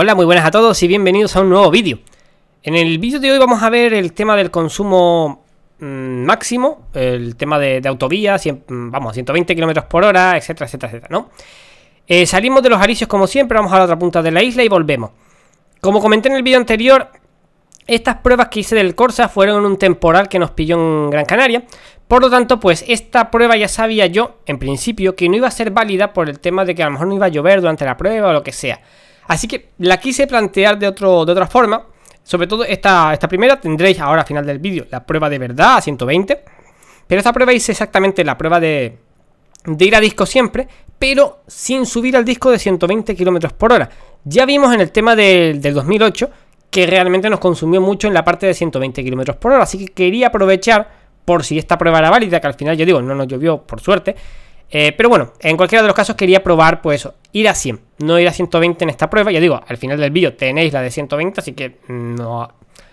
Hola, muy buenas a todos y bienvenidos a un nuevo vídeo. En el vídeo de hoy vamos a ver el tema del consumo mm, máximo, el tema de, autovías, mm, vamos, 120 km por hora, etcétera, etcétera, etcétera, ¿no? Eh, salimos de los aricios como siempre, vamos a la otra punta de la isla y volvemos. Como comenté en el vídeo anterior, estas pruebas que hice del Corsa fueron un temporal que nos pilló en Gran Canaria, por lo tanto, pues esta prueba ya sabía yo, en principio, que no iba a ser válida por el tema de que a lo mejor no iba a llover durante la prueba o lo que sea. Así que la quise plantear de, otro, de otra forma. Sobre todo esta, esta primera tendréis ahora al final del vídeo la prueba de verdad a 120. Pero esta prueba es exactamente la prueba de, ir a disco siempre, pero sin subir al disco de 120 km por hora. Ya vimos en el tema del, del 2008 que realmente nos consumió mucho en la parte de 120 km por hora. Así que quería aprovechar, por si esta prueba era válida, que al final yo digo, no nos llovió por suerte, eh, pero bueno, en cualquiera de los casos quería probar, pues eso, ir a 100, no ir a 120 en esta prueba. Ya digo, al final del vídeo tenéis la de 120, así que no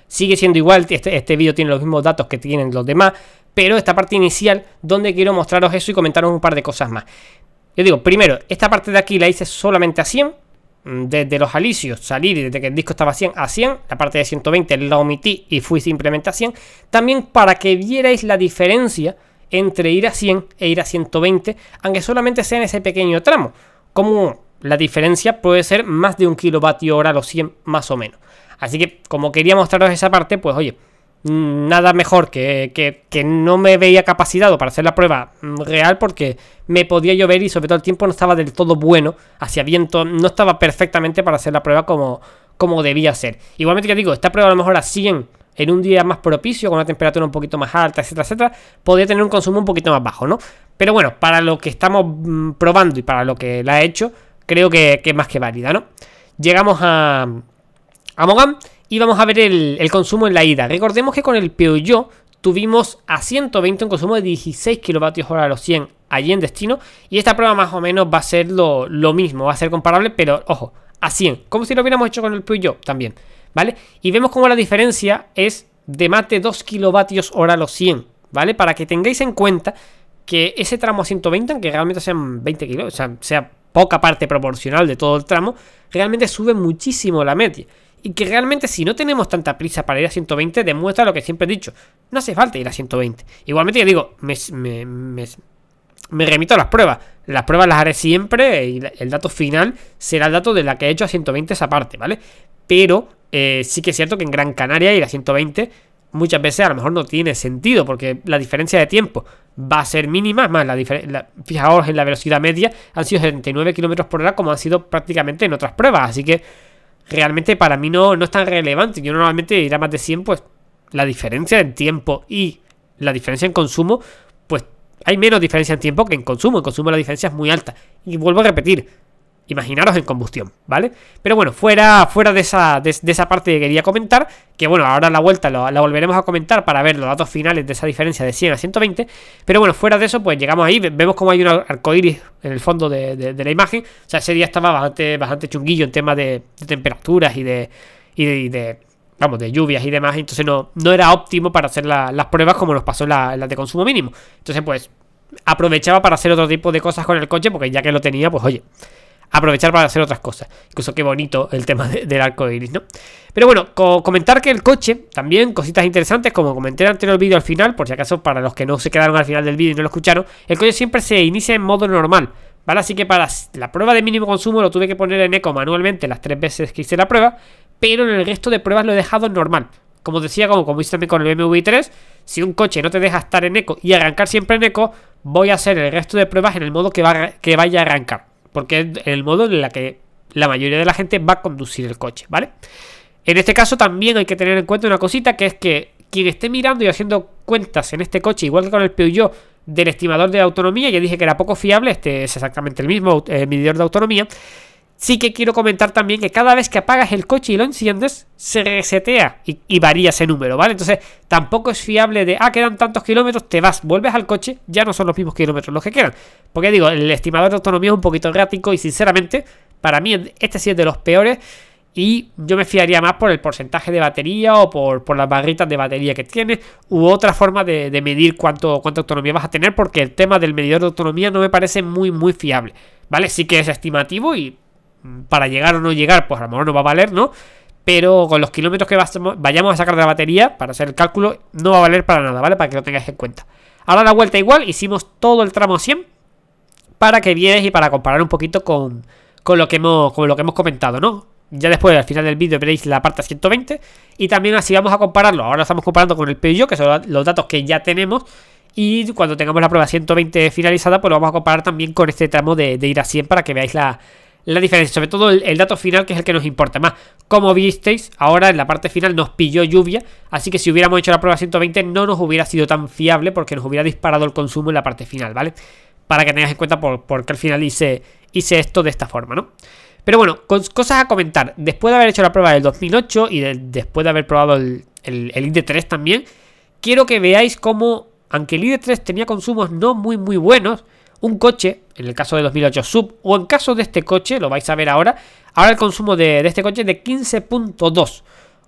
sigue siendo igual. Este, este vídeo tiene los mismos datos que tienen los demás, pero esta parte inicial, donde quiero mostraros eso y comentaros un par de cosas más. Yo digo, primero, esta parte de aquí la hice solamente a 100, mm, desde los alicios, salir desde que el disco estaba a 100 a 100, la parte de 120 la omití y fui simplemente a 100, también para que vierais la diferencia entre ir a 100 e ir a 120, aunque solamente sea en ese pequeño tramo, como la diferencia puede ser más de un kilovatio hora a 100 más o menos. Así que como quería mostraros esa parte, pues oye, nada mejor que, que, no me veía capacitado para hacer la prueba real porque me podía llover y sobre todo el tiempo no estaba del todo bueno hacia viento, no estaba perfectamente para hacer la prueba como, como debía ser. Igualmente que digo, esta prueba a lo mejor a 100 en un día más propicio, con una temperatura un poquito más alta, etcétera, etcétera, podría tener un consumo un poquito más bajo, ¿no? Pero bueno, para lo que estamos mm, probando y para lo que la he hecho, creo que, es más que válida, ¿no? Llegamos a, a y vamos a ver el, consumo en la ida. Recordemos que con el Peugeot tuvimos a 120 un consumo de 16 kilovatios hora a los 100 allí en destino. Y esta prueba más o menos va a ser lo, mismo, va a ser comparable, pero ojo, a 100. Como si lo hubiéramos hecho con el Puyo también, ¿vale? Y vemos como la diferencia es de más de 2 kilovatios hora a los 100, ¿vale? Para que tengáis en cuenta que ese tramo a 120, aunque realmente sean 20 kilos, o sea, sea poca parte proporcional de todo el tramo, realmente sube muchísimo la media y que realmente si no tenemos tanta prisa para ir a 120 demuestra lo que siempre he dicho, no hace falta ir a 120. Igualmente ya digo, me, remito a las pruebas, las pruebas las haré siempre y el dato final será el dato de la que he hecho a 120 esa parte, ¿vale? Pero eh, sí que es cierto que en Gran Canaria ir a 120 muchas veces a lo mejor no tiene sentido porque la diferencia de tiempo va a ser mínima, más la, fijaos en la velocidad media, han sido 79 km por hora como han sido prácticamente en otras pruebas, así que realmente para mí no, es tan relevante. Yo normalmente ir a más de 100, pues la diferencia en tiempo y la diferencia en consumo, pues hay menos diferencia en tiempo que en consumo. En consumo la diferencia es muy alta. Y vuelvo a repetir, imaginaros en combustión, ¿vale? Pero bueno, fuera, fuera de, esa, de, esa parte que quería comentar, que bueno, ahora la vuelta la volveremos a comentar para ver los datos finales de esa diferencia de 100 a 120, pero bueno, fuera de eso, pues llegamos ahí, vemos como hay un iris en el fondo de, la imagen, o sea, ese día estaba bastante, bastante chunguillo en tema de, temperaturas y de... Y de, Vamos, de lluvias y demás, entonces no, no era óptimo para hacer las pruebas como nos pasó la, las de consumo mínimo. Entonces, pues, aprovechaba para hacer otro tipo de cosas con el coche, porque ya que lo tenía, pues oye, aprovechar para hacer otras cosas. Incluso qué bonito el tema del arco iris, ¿no? Pero bueno, comentar que el coche, también cositas interesantes, como comenté en el vídeo al final, por si acaso para los que no se quedaron al final del vídeo y no lo escucharon, el coche siempre se inicia en modo normal, ¿vale? Así que para la prueba de mínimo consumo lo tuve que poner en eco manualmente las tres veces que hice la prueba, pero en el resto de pruebas lo he dejado en normal. Como decía, como, como hice también con el BMW 3, si un coche no te deja estar en eco y arrancar siempre en eco, voy a hacer el resto de pruebas en el modo que, va, que vaya a arrancar porque es el modo en la que la mayoría de la gente va a conducir el coche, ¿vale? En este caso también hay que tener en cuenta una cosita que es que quien esté mirando y haciendo cuentas en este coche, igual que con el Peugeot del estimador de autonomía, ya dije que era poco fiable, este es exactamente el mismo eh, medidor de autonomía, Sí que quiero comentar también que cada vez que apagas el coche y lo enciendes, se resetea y, varía ese número, ¿vale? Entonces tampoco es fiable de, ah, quedan tantos kilómetros, te vas, vuelves al coche, ya no son los mismos kilómetros los que quedan. Porque digo, el estimador de autonomía es un poquito errático y sinceramente, para mí este sí es de los peores y yo me fiaría más por el porcentaje de batería o por, por las barritas de batería que tiene u otra forma de, medir cuánto, cuánta autonomía vas a tener porque el tema del medidor de autonomía no me parece muy muy fiable, ¿vale? Sí que es estimativo y Mm, para llegar o no llegar, pues a lo mejor no va a valer, ¿no? Pero con los kilómetros que vayamos a sacar de la batería para hacer el cálculo, no va a valer para nada, ¿vale? Para que lo tengáis en cuenta. Ahora la vuelta igual, hicimos todo el tramo 100 para que vienes y para comparar un poquito con, con, lo, que hemos, con lo que hemos comentado, ¿no? Ya después, al final del vídeo, veréis la parte 120 y también así vamos a compararlo. Ahora estamos comparando con el PIO, que son los datos que ya tenemos. Y cuando tengamos la prueba 120 finalizada, pues lo vamos a comparar también con este tramo de, de ir a 100 para que veáis la, la diferencia, sobre todo el, dato final que es el que nos importa más. Como visteis, ahora en la parte final nos pilló lluvia, así que si hubiéramos hecho la prueba 120 no nos hubiera sido tan fiable porque nos hubiera disparado el consumo en la parte final, ¿vale? Para que tengáis en cuenta por, qué al final hice, hice esto de esta forma, ¿no? Pero bueno, cosas a comentar. Después de haber hecho la prueba del 2008 y después de haber probado el, el ID3 también, quiero que veáis cómo, aunque el ID3 tenía consumos no muy muy buenos, un coche, en el caso de 2008 sub, o en caso de este coche, lo vais a ver ahora, ahora el consumo de, este coche es de 15.2,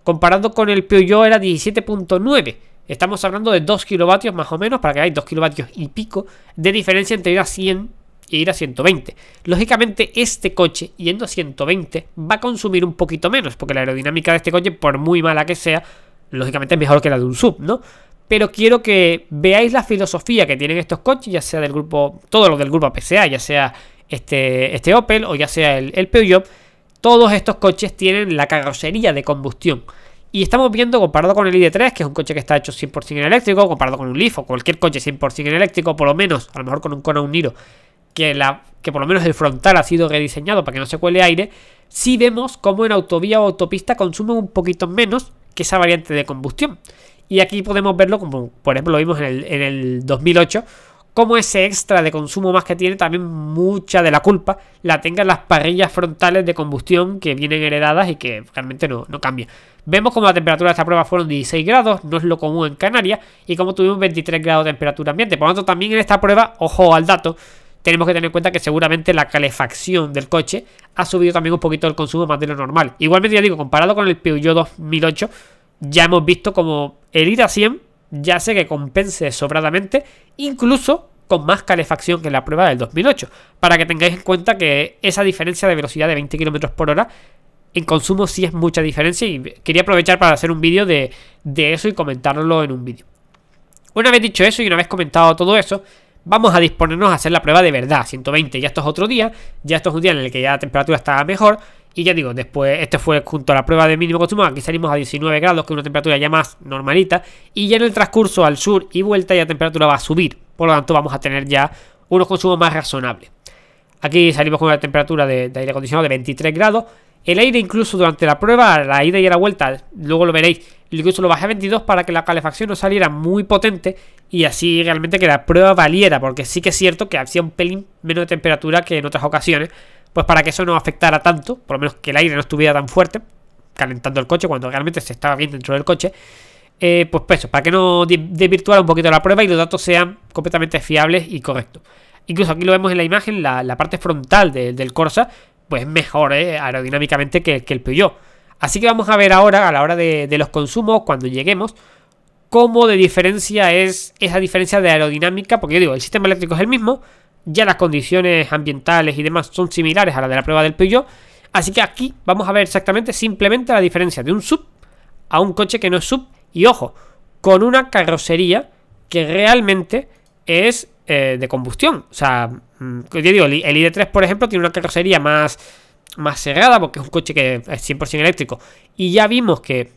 Comparando con el Peugeot era 17.9. Estamos hablando de 2 kilovatios más o menos, para que veáis 2 kilovatios y pico de diferencia entre ir a 100 e ir a 120. Lógicamente este coche yendo a 120 va a consumir un poquito menos, porque la aerodinámica de este coche, por muy mala que sea, lógicamente es mejor que la de un sub, ¿no? pero quiero que veáis la filosofía que tienen estos coches, ya sea del grupo, todos los del grupo PSA, ya sea este, este Opel o ya sea el, Peugeot, todos estos coches tienen la carrocería de combustión. Y estamos viendo, comparado con el ID3, que es un coche que está hecho 100% en eléctrico, comparado con un Leaf o cualquier coche 100% en eléctrico, por lo menos, a lo mejor con un cono uniro, que, la, que por lo menos el frontal ha sido rediseñado para que no se cuele aire, sí vemos cómo en autovía o autopista consumen un poquito menos que esa variante de combustión. Y aquí podemos verlo, como por ejemplo lo vimos en el, 2008, como ese extra de consumo más que tiene, también mucha de la culpa la tengan las parrillas frontales de combustión que vienen heredadas y que realmente no, no cambia. Vemos como la temperatura de esta prueba fueron 16 grados, no es lo común en Canarias, y como tuvimos 23 grados de temperatura ambiente. Por lo tanto, también en esta prueba, ojo al dato, tenemos que tener en cuenta que seguramente la calefacción del coche ha subido también un poquito el consumo más de lo normal. Igualmente, ya digo, comparado con el Peugeot 2008, ya hemos visto como el ir a 100 ya sé que compense sobradamente, incluso con más calefacción que la prueba del 2008, para que tengáis en cuenta que esa diferencia de velocidad de 20 km por hora en consumo sí es mucha diferencia y quería aprovechar para hacer un vídeo de, de eso y comentarlo en un vídeo. Una vez dicho eso y una vez comentado todo eso, vamos a disponernos a hacer la prueba de verdad, 120, ya esto es otro día, ya esto es un día en el que ya la temperatura está mejor y ya digo, después, este fue junto a la prueba de mínimo consumo, aquí salimos a 19 grados, que es una temperatura ya más normalita, y ya en el transcurso al sur y vuelta ya la temperatura va a subir, por lo tanto vamos a tener ya unos consumos más razonables. Aquí salimos con una temperatura de, aire acondicionado de 23 grados, el aire incluso durante la prueba, la ida y la vuelta, luego lo veréis, incluso lo bajé a 22 para que la calefacción no saliera muy potente y así realmente que la prueba valiera, porque sí que es cierto que hacía un pelín menos de temperatura que en otras ocasiones, pues para que eso no afectara tanto, por lo menos que el aire no estuviera tan fuerte, calentando el coche cuando realmente se estaba bien dentro del coche, eh, pues eso, para que no desvirtuara un poquito la prueba y los datos sean completamente fiables y correctos. Incluso aquí lo vemos en la imagen, la, parte frontal del Corsa, pues mejor eh, aerodinámicamente que, el Peugeot. Así que vamos a ver ahora, a la hora de, de, los consumos, cuando lleguemos, cómo de diferencia es esa diferencia de aerodinámica, porque yo digo, el sistema eléctrico es el mismo, ya las condiciones ambientales y demás son similares a las de la prueba del Peugeot, así que aquí vamos a ver exactamente simplemente la diferencia de un sub a un coche que no es sub y ojo, con una carrocería que realmente es eh, de combustión. O sea, mm, yo digo, el ID3 por ejemplo tiene una carrocería más, más cerrada porque es un coche que es 100% eléctrico y ya vimos que,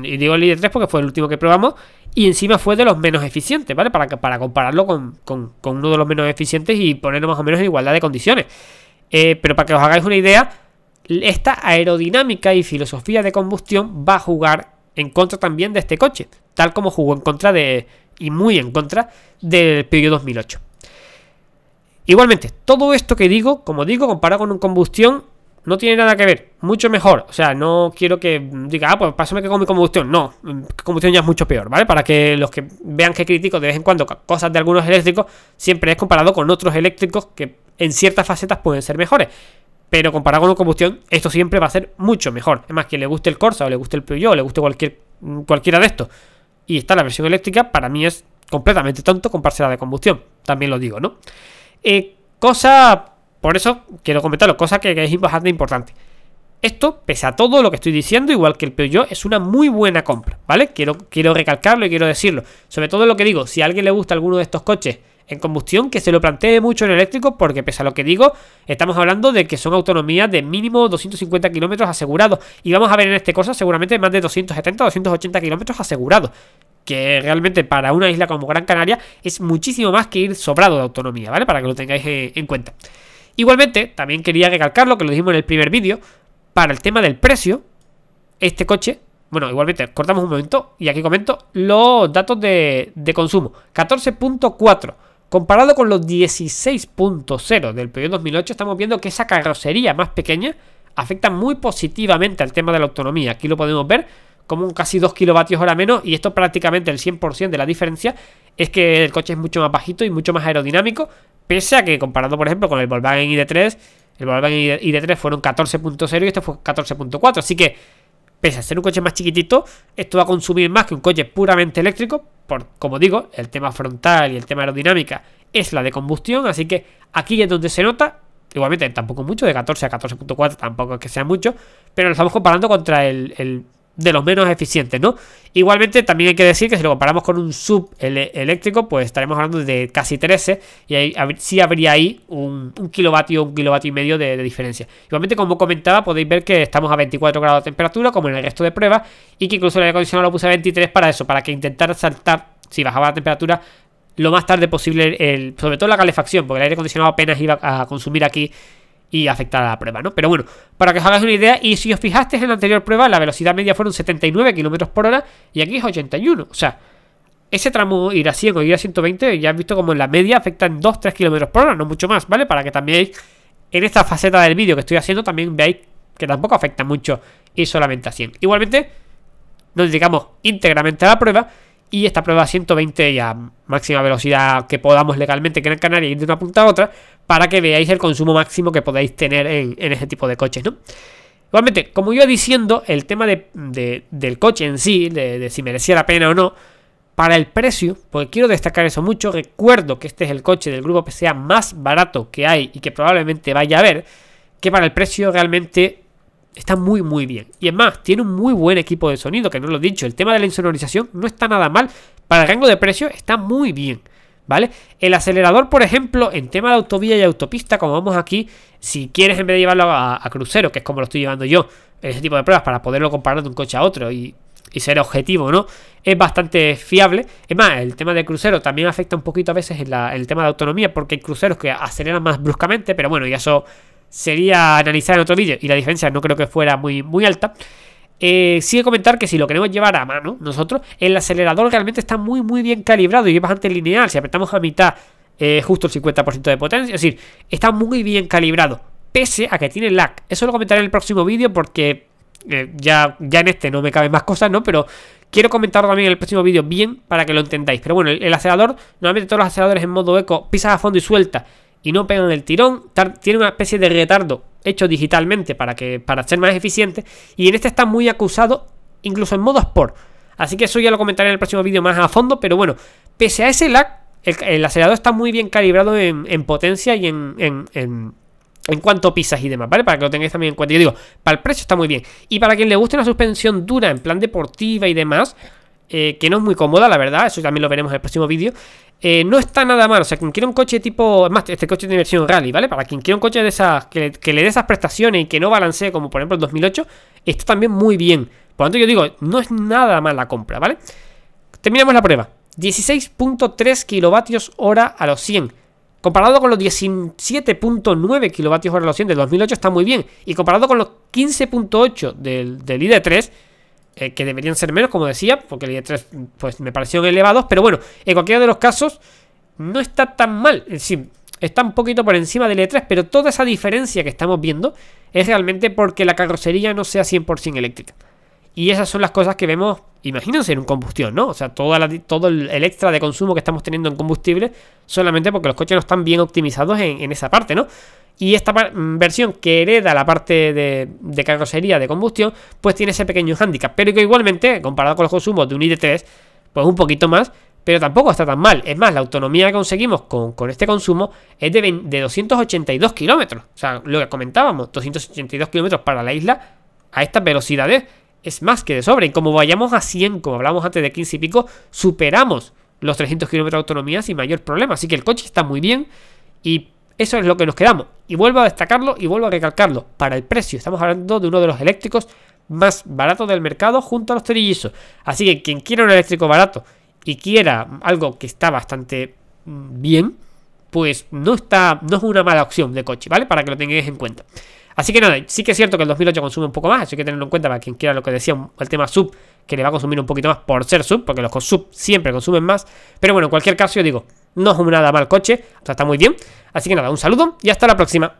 y digo el ID3 porque fue el último que probamos, y encima fue de los menos eficientes, ¿vale? Para, para compararlo con, uno de los menos eficientes y ponerlo más o menos en igualdad de condiciones. Eh, pero para que os hagáis una idea, esta aerodinámica y filosofía de combustión va a jugar en contra también de este coche, tal como jugó en contra de, y muy en contra del Peugeot 2008. Igualmente, todo esto que digo, como digo, comparado con un combustión, no tiene nada que ver, mucho mejor. O sea, no quiero que diga, ah, pues pásame que con mi combustión. No, combustión ya es mucho peor, ¿vale? Para que los que vean que critico de vez en cuando cosas de algunos eléctricos, siempre es comparado con otros eléctricos que en ciertas facetas pueden ser mejores. Pero comparado con combustión, esto siempre va a ser mucho mejor. Es más, que le guste el Corsa o le guste el Peugeot o le guste cualquier, mm, cualquiera de estos. Y está la versión eléctrica, para mí es completamente tonto compararse de combustión. También lo digo, ¿no? Eh, cosa por eso quiero comentarlo, cosa que, es bastante importante. Esto, pese a todo lo que estoy diciendo, igual que el Peugeot, es una muy buena compra, ¿vale? Quiero, quiero recalcarlo y quiero decirlo. Sobre todo lo que digo, si a alguien le gusta alguno de estos coches en combustión, que se lo plantee mucho en eléctrico, porque pese a lo que digo, estamos hablando de que son autonomías de mínimo 250 kilómetros asegurados. Y vamos a ver en este caso seguramente más de 270, 280 kilómetros asegurados. Que realmente para una isla como Gran Canaria es muchísimo más que ir sobrado de autonomía, ¿vale? Para que lo tengáis eh, en cuenta. Igualmente, también quería recalcar lo que lo dijimos en el primer vídeo, para el tema del precio, este coche, bueno, igualmente, cortamos un momento y aquí comento los datos de, consumo. 14.4, comparado con los 16.0 del periodo 2008, estamos viendo que esa carrocería más pequeña afecta muy positivamente al tema de la autonomía. Aquí lo podemos ver como casi 2 kilovatios hora menos y esto prácticamente el 100% de la diferencia es que el coche es mucho más bajito y mucho más aerodinámico Pese a que comparando, por ejemplo, con el Volkswagen ID3, el Volkswagen ID3 fueron 14.0 y este fue 14.4. Así que, pese a ser un coche más chiquitito, esto va a consumir más que un coche puramente eléctrico. Por, como digo, el tema frontal y el tema aerodinámica es la de combustión. Así que aquí es donde se nota. Igualmente, tampoco mucho, de 14 a 14.4 tampoco es que sea mucho. Pero lo estamos comparando contra el de los menos eficientes, ¿no? Igualmente también hay que decir que si lo comparamos con un sub eléctrico, pues estaremos hablando de casi 13 y ahí, sí habría ahí un, kilovatio kilovatio, un kilovatio y medio de, diferencia. Igualmente, como comentaba, podéis ver que estamos a 24 grados de temperatura, como en el resto de pruebas, y que incluso el aire acondicionado lo puse a 23 para eso, para que intentar saltar, si bajaba la temperatura, lo más tarde posible, el, sobre todo la calefacción, porque el aire acondicionado apenas iba a consumir aquí y afectar a la prueba, ¿no? Pero bueno, para que os hagáis una idea, y si os fijasteis en la anterior prueba, la velocidad media fueron 79 km por hora y aquí es 81. O sea, ese tramo ir a 100 o ir a 120, ya has visto como en la media afectan 2-3 km por hora, no mucho más, ¿vale? Para que también en esta faceta del vídeo que estoy haciendo también veáis que tampoco afecta mucho ir solamente a 100. Igualmente, nos dedicamos íntegramente a la prueba y esta prueba a 120 y a máxima velocidad que podamos legalmente que en Canaria ir de una punta a otra para que veáis el consumo máximo que podáis tener en, en ese tipo de coches, ¿no? Igualmente, como iba diciendo, el tema del coche en sí, de, si merecía la pena o no, para el precio, porque quiero destacar eso mucho, recuerdo que este es el coche del grupo sea más barato que hay y que probablemente vaya a haber, que para el precio realmente Está muy, muy bien. Y es más, tiene un muy buen equipo de sonido, que no lo he dicho. El tema de la insonorización no está nada mal. Para el rango de precio está muy bien. ¿Vale? El acelerador, por ejemplo, en tema de autovía y autopista, como vamos aquí, si quieres en vez de llevarlo a, crucero, que es como lo estoy llevando yo, en ese tipo de pruebas, para poderlo comparar de un coche a otro y, ser objetivo, ¿no? Es bastante fiable. Es más, el tema de crucero también afecta un poquito a veces el tema de autonomía, porque hay cruceros que aceleran más bruscamente, pero bueno, ya eso sería analizar en otro vídeo y la diferencia no creo que fuera muy, muy alta. Eh, sigue comentar que si lo queremos llevar a mano nosotros, el acelerador realmente está muy muy bien calibrado y es bastante lineal. Si apretamos a mitad, eh, justo el 50% de potencia. Es decir, está muy bien calibrado. Pese a que tiene lag. Eso lo comentaré en el próximo vídeo porque eh, ya, ya en este no me caben más cosas, ¿no? Pero quiero comentarlo también en el próximo vídeo bien para que lo entendáis. Pero bueno, el, el acelerador, normalmente todos los aceleradores en modo eco pisas a fondo y suelta y no pegan el tirón, tiene una especie de retardo hecho digitalmente para, que, para ser más eficiente y en este está muy acusado incluso en modo Sport. Así que eso ya lo comentaré en el próximo vídeo más a fondo, pero bueno, pese a ese lag, el, acelerador está muy bien calibrado en, potencia y en, en, cuanto pisas y demás, ¿vale? Para que lo tengáis también en cuenta. Yo digo, para el precio está muy bien. Y para quien le guste una suspensión dura en plan deportiva y demás, eh, que no es muy cómoda, la verdad, eso también lo veremos en el próximo vídeo. Eh, no está nada mal, o sea, quien quiera un coche tipo. Más, este coche de versión rally, ¿vale? Para quien quiera un coche de esas, que, le dé esas prestaciones y que no balancee, como por ejemplo el 2008, está también muy bien. Por lo tanto, yo digo, no es nada mal la compra, ¿vale? Terminamos la prueba. 16.3 kilovatios hora a los 100. Comparado con los 17.9 kilovatios hora a los 100 del 2008 está muy bien. Y comparado con los 15.8 del, del ID3, eh, que deberían ser menos, como decía, porque el e 3 pues, me parecieron elevados, pero bueno, en cualquiera de los casos no está tan mal, es decir, está un poquito por encima del E3, pero toda esa diferencia que estamos viendo es realmente porque la carrocería no sea 100% eléctrica. Y esas son las cosas que vemos, imagínense, en un combustión, ¿no? O sea, toda todo el, extra de consumo que estamos teniendo en combustible solamente porque los coches no están bien optimizados en, esa parte, ¿no? Y esta mm, versión que hereda la parte de, carrocería de combustión, pues tiene ese pequeño hándicap. Pero que igualmente, comparado con los consumos de un ID3, pues un poquito más, pero tampoco está tan mal. Es más, la autonomía que conseguimos con, este consumo es de, de 282 kilómetros. O sea, lo que comentábamos, 282 kilómetros para la isla a estas velocidades es más que de sobra. Y como vayamos a 100, como hablamos antes de 15 y pico, superamos los 300 kilómetros de autonomía sin mayor problema. Así que el coche está muy bien y eso es lo que nos quedamos. Y vuelvo a destacarlo y vuelvo a recalcarlo. Para el precio, estamos hablando de uno de los eléctricos más baratos del mercado junto a los trillizos. Así que quien quiera un eléctrico barato y quiera algo que está bastante mm, bien, pues no está, no es una mala opción de coche, ¿vale? Para que lo tengáis en cuenta. Así que nada, sí que es cierto que el 2008 consume un poco más, así que tenerlo en cuenta para quien quiera lo que decía el tema sub, que le va a consumir un poquito más por ser sub, porque los sub siempre consumen más. Pero bueno, en cualquier caso, yo digo, no es nada mal coche, está muy bien. Así que nada, un saludo y hasta la próxima.